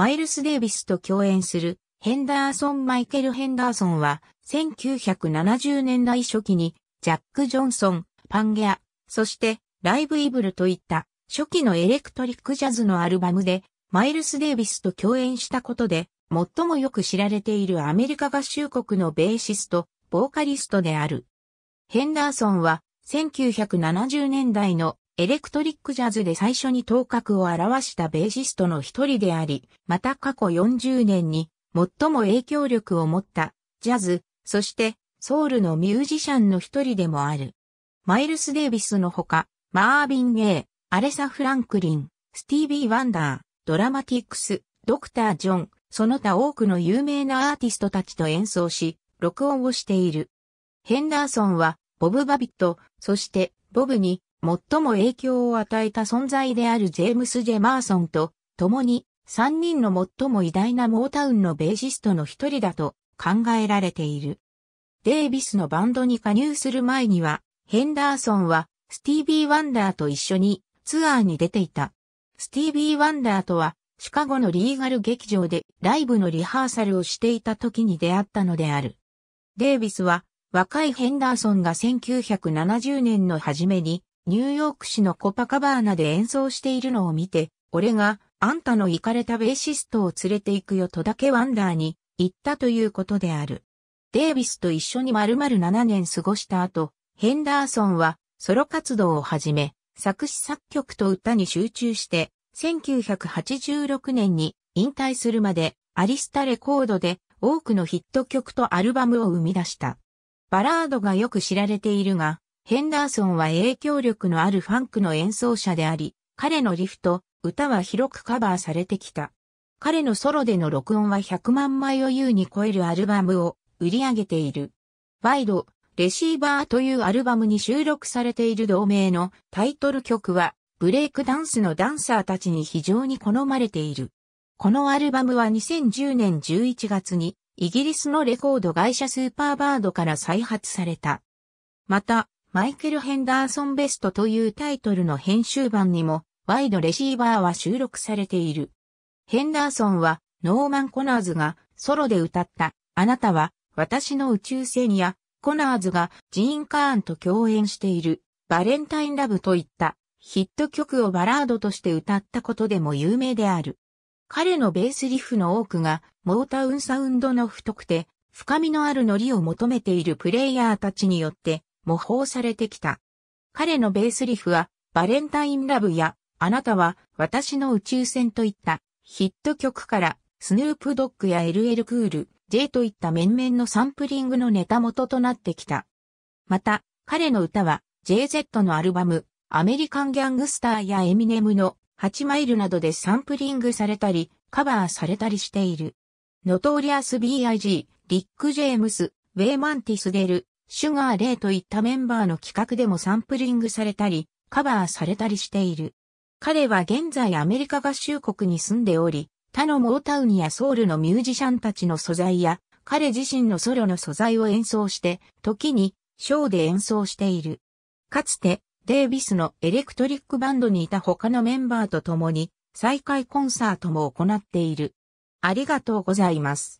マイルス・デイビスと共演するヘンダーソン・マイケル・ヘンダーソンは1970年代初期にジャック・ジョンソン、パンゲア、そしてライブ・イブルといった初期のエレクトリック・ジャズのアルバムでマイルス・デイビスと共演したことで最もよく知られているアメリカ合衆国のベーシスト、ボーカリストである。ヘンダーソンは1970年代のエレクトリックジャズで最初に頭角を表したベーシストの一人であり、また過去40年に最も影響力を持ったジャズ、そしてソウルのミュージシャンの一人でもある。マイルス・デイビスのほか、マービン・ゲイ、アレサ・フランクリン、スティービー・ワンダー、ドラマティックス、ドクター・ジョン、その他多くの有名なアーティストたちと演奏し、録音をしている。ヘンダーソンは、ボブ・バビット、そして、ボブに、最も影響を与えた存在であるジェームス・ジェマーソンと共に3人の最も偉大なモータウンのベーシストの一人だと考えられている。デイビスのバンドに加入する前には、ヘンダーソンはスティービー・ワンダーと一緒にツアーに出ていた。スティービー・ワンダーとはシカゴのリーガル劇場でライブのリハーサルをしていた時に出会ったのである。デイビスは若いヘンダーソンが1970年の初めにニューヨーク市のコパカバーナで演奏しているのを見て、俺が、あんたの行かれたベーシストを連れて行くよとだけワンダーに行ったということである。デイビスと一緒に丸々7年過ごした後、ヘンダーソンはソロ活動を始め、作詞作曲と歌に集中して、1986年に引退するまでアリスタレコードで多くのヒット曲とアルバムを生み出した。バラードがよく知られているが、ヘンダーソンは影響力のあるファンクの演奏者であり、彼のリフト、歌は広くカバーされてきた。彼のソロでの録音は100万枚を優に超えるアルバムを売り上げている。ワイド、レシーバーというアルバムに収録されている同名のタイトル曲は、ブレイクダンスのダンサーたちに非常に好まれている。このアルバムは2010年11月にイギリスのレコード会社スーパーバードから再発された。また、マイケル・ヘンダーソンベストというタイトルの編集版にも、ワイドレシーバーは収録されている。ヘンダーソンは、ノーマン・コナーズがソロで歌った、あなたは、私の宇宙船や、コナーズがジーン・カーンと共演している、バレンタイン・ラブといったヒット曲をバラードとして歌ったことでも有名である。彼のベースリフの多くが、モータウンサウンドの太くて、深みのあるノリを求めているプレイヤーたちによって模倣されてきた。彼のベースリフは、バレンタインラブや、あなたは私の宇宙船といったヒット曲から、スヌープドッグや LL クール、J といった面々のサンプリングのネタ元となってきた。また、彼の歌は、JZ のアルバム、アメリカンギャングスターやエミネムの8マイルなどでサンプリングされたり、カバーされたりしている。ノトーリアス B.I.G., リック・ジェームス、ウェイマンティス・デル、シュガー・レイといったメンバーの企画でもサンプリングされたり、カバーされたりしている。彼は現在アメリカ合衆国に住んでおり、他のモータウンやソウルのミュージシャンたちの素材や、彼自身のソロの素材を演奏して、時にショーで演奏している。かつて、デイビスのエレクトリックバンドにいた他のメンバーと共に、再開コンサートも行っている。ありがとうございます。